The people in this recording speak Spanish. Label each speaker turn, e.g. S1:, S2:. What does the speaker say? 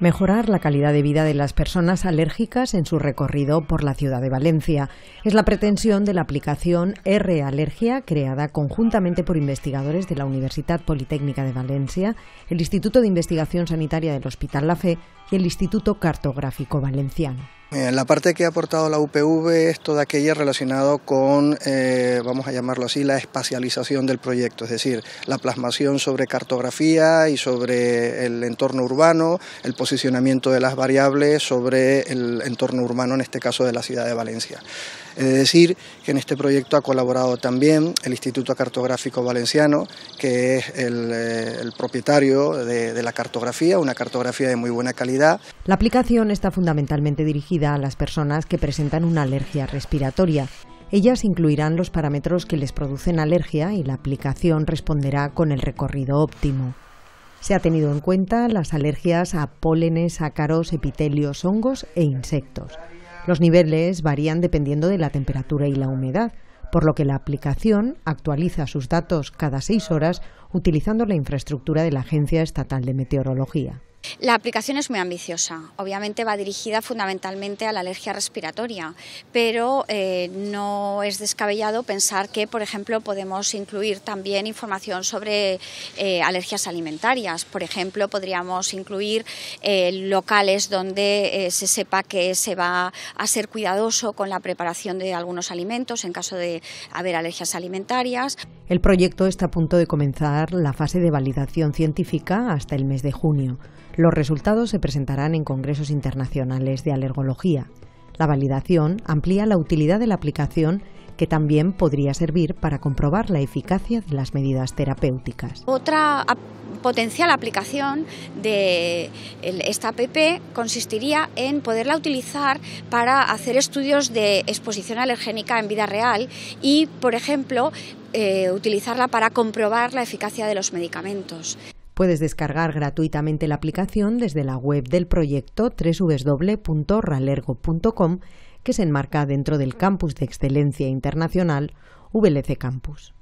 S1: Mejorar la calidad de vida de las personas alérgicas en su recorrido por la ciudad de Valencia es la pretensión de la aplicación R Alergia creada conjuntamente por investigadores de la Universidad Politécnica de Valencia, el Instituto de Investigación Sanitaria del Hospital La Fe y el Instituto Cartográfico Valenciano.
S2: Eh, la parte que ha aportado la UPV es toda aquella relacionada con, eh, vamos a llamarlo así, la espacialización del proyecto, es decir, la plasmación sobre cartografía y sobre el entorno urbano, el posicionamiento de las variables sobre el entorno urbano, en este caso de la ciudad de Valencia. Es decir que en este proyecto ha colaborado también el Instituto Cartográfico Valenciano, que es eh, el, propietario de, de la cartografía, una cartografía de muy buena calidad.
S1: La aplicación está fundamentalmente dirigida a las personas que presentan una alergia respiratoria. Ellas incluirán los parámetros que les producen alergia y la aplicación responderá con el recorrido óptimo. Se ha tenido en cuenta las alergias a pólenes, ácaros, epitelios, hongos e insectos. Los niveles varían dependiendo de la temperatura y la humedad, por lo que la aplicación actualiza sus datos cada seis horas utilizando la infraestructura de la Agencia Estatal de Meteorología.
S3: La aplicación es muy ambiciosa. Obviamente va dirigida fundamentalmente a la alergia respiratoria, pero eh, no es descabellado pensar que, por ejemplo, podemos incluir también información sobre eh, alergias alimentarias. Por ejemplo, podríamos incluir eh, locales donde se sepa que se va a ser cuidadoso con la preparación de algunos alimentos en caso de haber alergias alimentarias.
S1: El proyecto está a punto de comenzar la fase de validación científica hasta el mes de junio. Los resultados se presentarán en congresos internacionales de alergología. La validación amplía la utilidad de la aplicación que también podría servir para comprobar la eficacia de las medidas terapéuticas.
S3: Otra potencial aplicación de esta app consistiría en poderla utilizar para hacer estudios de exposición alergénica en vida real y, por ejemplo, eh, utilizarla para comprobar la eficacia de los medicamentos.
S1: Puedes descargar gratuitamente la aplicación desde la web del proyecto www.ralergo.com que se enmarca dentro del Campus de Excelencia Internacional VLC Campus.